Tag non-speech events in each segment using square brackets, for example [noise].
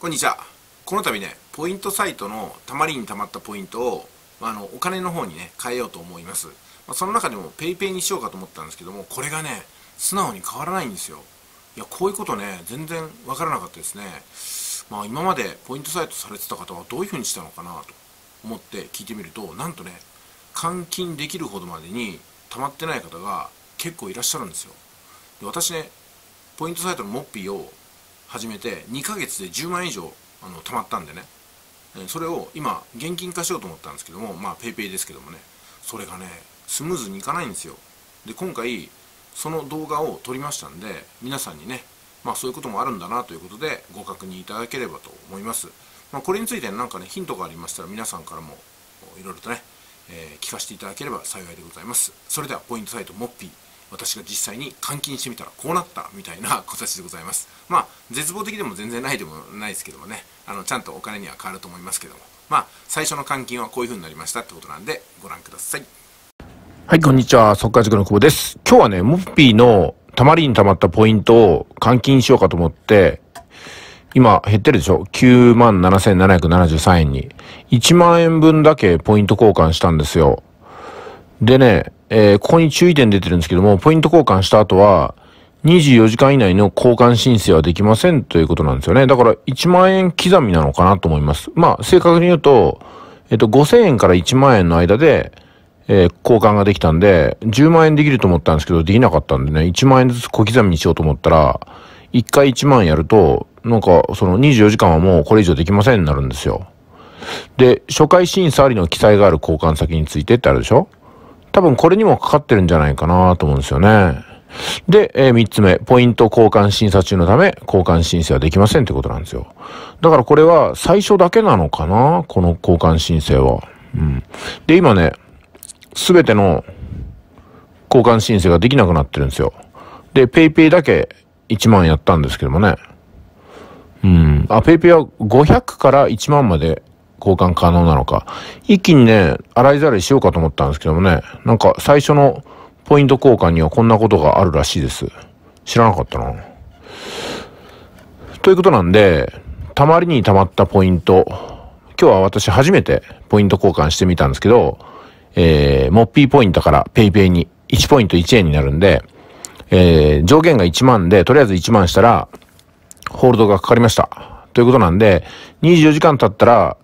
こんにちは。この度ね、ポイントサイトのたまりにたまったポイントを、まあ、のお金の方にね、変えようと思います。まあ、その中でも PayPay にしようかと思ったんですけども、これがね、素直に変わらないんですよ。いや、こういうことね、全然わからなかったですね。まあ、今までポイントサイトされてた方はどういう風にしたのかなと思って聞いてみると、なんとね、換金できるほどまでに溜まってない方が結構いらっしゃるんですよ。で私ね、ポイントサイトのモッピーを始めて2ヶ月で10万円以上あの貯まったんでねそれを今現金化しようと思ったんですけどもまあ PayPay ですけどもねそれがねスムーズにいかないんですよで今回その動画を撮りましたんで皆さんにねまあそういうこともあるんだなということでご確認いただければと思います、まあ、これについて何かねヒントがありましたら皆さんからもいろいろとね、えー、聞かせていただければ幸いでございますそれではポイントサイトモッピー私が実際に監禁してみたらこうなったみたいな [laughs] 形でございますまあ絶望的でも全然ないでもないですけどもねあのちゃんとお金には変わると思いますけどもまあ最初の監禁はこういうふうになりましたってことなんでご覧くださいはいこんにちは速稼塾の久保です今日はねモッピーのたまりにたまったポイントを換金しようかと思って今減ってるでしょ ?97,773 円に。1万円分だけポイント交換したんですよ。でね、えー、ここに注意点出てるんですけども、ポイント交換した後は、24時間以内の交換申請はできませんということなんですよね。だから1万円刻みなのかなと思います。まあ、正確に言うと、えっと、5000円から1万円の間で、えー、交換ができたんで、10万円できると思ったんですけど、できなかったんでね、1万円ずつ小刻みにしようと思ったら、1回1万やると、なんか、その24時間はもうこれ以上できませんになるんですよ。で、初回審査ありの記載がある交換先についてってあるでしょ多分これにもかかってるんじゃないかなと思うんですよね。で、えー、3つ目、ポイント交換審査中のため、交換申請はできませんってことなんですよ。だからこれは最初だけなのかなこの交換申請は。うん。で、今ね、すべての交換申請ができなくなってるんですよ。で、PayPay だけ1万やったんですけどもね。うん。あ、PayPay は500から1万まで交換可能なのか。一気にね、洗いざらいしようかと思ったんですけどもね、なんか最初のポイント交換にはこんなことがあるらしいです。知らなかったな。ということなんで、たまりにたまったポイント、今日は私初めてポイント交換してみたんですけど、えー、モッピーポイントから paypay に1ポイント1円になるんで、えー、上限が1万で、とりあえず1万したら、ホールドがかかりました。ということなんで、24時間経ったら、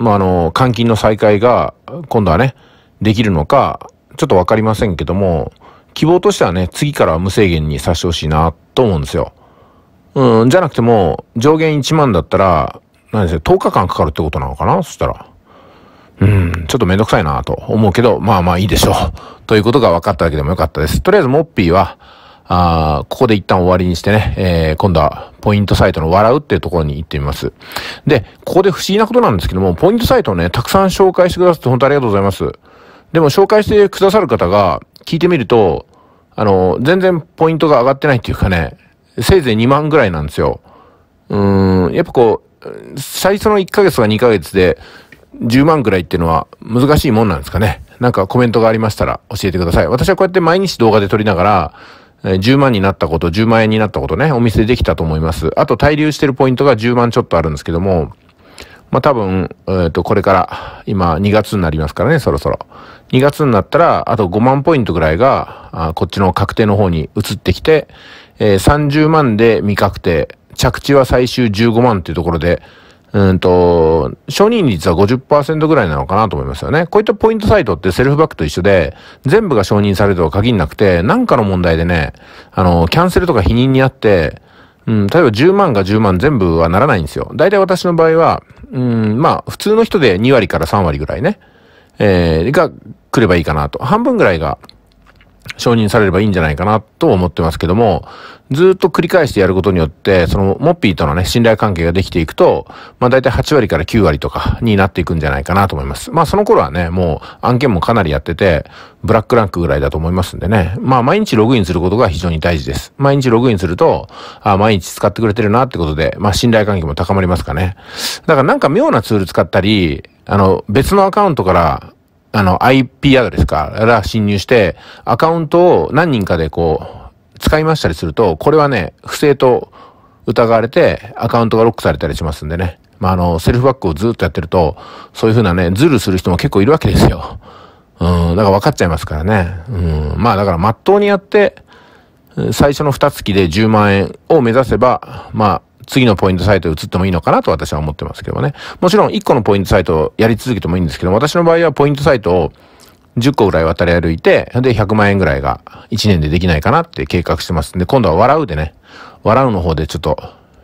まあ、あの、監禁の再開が、今度はね、できるのか、ちょっとわかりませんけども、希望としてはね、次からは無制限にさせてほしいな、と思うんですよ。うん、じゃなくても、上限1万だったら、何ですよ、10日間かかるってことなのかなそしたら。うん、ちょっとめんどくさいなと思うけど、まあまあいいでしょう。ということが分かっただけでもよかったです。とりあえず、モッピーは、あここで一旦終わりにしてね、えー、今度はポイントサイトの笑うっていうところに行ってみます。で、ここで不思議なことなんですけども、ポイントサイトをね、たくさん紹介してくださって本当ありがとうございます。でも紹介してくださる方が聞いてみると、あの、全然ポイントが上がってないっていうかね、せいぜい2万ぐらいなんですよ。うん、やっぱこう、最初の1ヶ月か2ヶ月で10万ぐらいっていうのは難しいもんなんですかね。なんかコメントがありましたら教えてください。私はこうやって毎日動画で撮りながら、10万になったこと、10万円になったことね、お店できたと思います。あと、滞留してるポイントが10万ちょっとあるんですけども、まあ、多分、えっ、ー、と、これから、今、2月になりますからね、そろそろ。2月になったら、あと5万ポイントぐらいが、こっちの確定の方に移ってきて、えー、30万で未確定、着地は最終15万っていうところで、うんと、承認率は50%ぐらいなのかなと思いますよね。こういったポイントサイトってセルフバックと一緒で、全部が承認されるとは限らなくて、なんかの問題でね、あの、キャンセルとか否認にあって、うん、例えば10万が10万全部はならないんですよ。大体私の場合は、うん、まあ、普通の人で2割から3割ぐらいね、えー、が来ればいいかなと。半分ぐらいが承認されればいいんじゃないかなと思ってますけども、ずっと繰り返してやることによって、そのモッピーとのね、信頼関係ができていくと、まあ大体8割から9割とかになっていくんじゃないかなと思います。まあその頃はね、もう案件もかなりやってて、ブラックランクぐらいだと思いますんでね。まあ毎日ログインすることが非常に大事です。毎日ログインすると、あ毎日使ってくれてるなってことで、まあ信頼関係も高まりますかね。だからなんか妙なツール使ったり、あの別のアカウントから、あの IP アドレスから侵入して、アカウントを何人かでこう、使いましたりすると、これはね、不正と疑われてアカウントがロックされたりしますんでね。まあ、あの、セルフバックをずっとやってると、そういう風なね、ズルする人も結構いるわけですよ。うん、だから分かっちゃいますからね。うん、まあだからまっとうにやって、最初の2月で10万円を目指せば、まあ、次のポイントサイト移ってもいいのかなと私は思ってますけどね。もちろん1個のポイントサイトをやり続けてもいいんですけど、私の場合はポイントサイトを10個ぐらい渡り歩いて、で、100万円ぐらいが1年でできないかなって計画してますんで、今度は笑うでね、笑うの方でちょっと、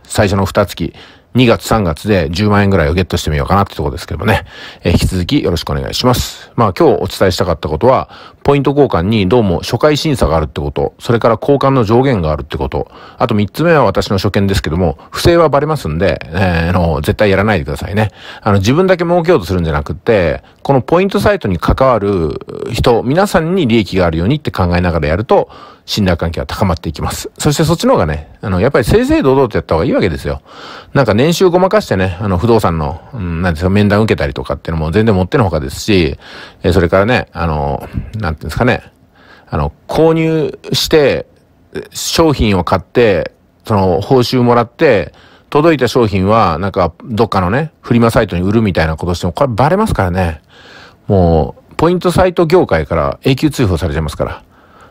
最初の2月、2月3月で10万円ぐらいをゲットしてみようかなってとこですけどもね、えー、引き続きよろしくお願いします。まあ今日お伝えしたかったことは、ポイント交換にどうも初回審査があるってこと、それから交換の上限があるってこと、あと3つ目は私の所見ですけども、不正はバレますんで、えー、の絶対やらないでくださいね。あの自分だけ儲けようとするんじゃなくって、このポイントサイトに関わる人、皆さんに利益があるようにって考えながらやると、信頼関係は高まっていきます。そしてそっちの方がね、あの、やっぱり正々堂々とやった方がいいわけですよ。なんか年収ごまかしてね、あの、不動産の、うん、なんですか、面談受けたりとかっていうのも全然もってのほかですし、えそれからね、あの、なんていうんですかね、あの、購入して、商品を買って、その、報酬もらって、届いた商品は、なんか、どっかのね、フリマサイトに売るみたいなことしても、これバレますからね。もう、ポイントサイト業界から永久追放されちゃいますから。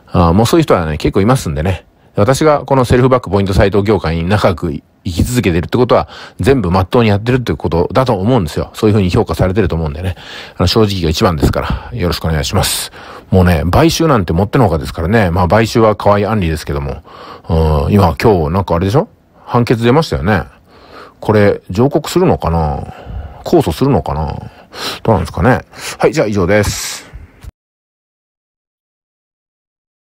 あもうそういう人はね、結構いますんでね。私がこのセルフバックポイントサイト業界に長く生き続けてるってことは、全部まっとうにやってるってことだと思うんですよ。そういうふうに評価されてると思うんでね。あの、正直が一番ですから、よろしくお願いします。もうね、買収なんてもってのほかですからね。まあ、買収は河合案里ですけども。うん、今、今日、なんかあれでしょ判決出ましたよね。これ、上告するのかな控訴するのかなどうなんですかね。はい、じゃあ以上です。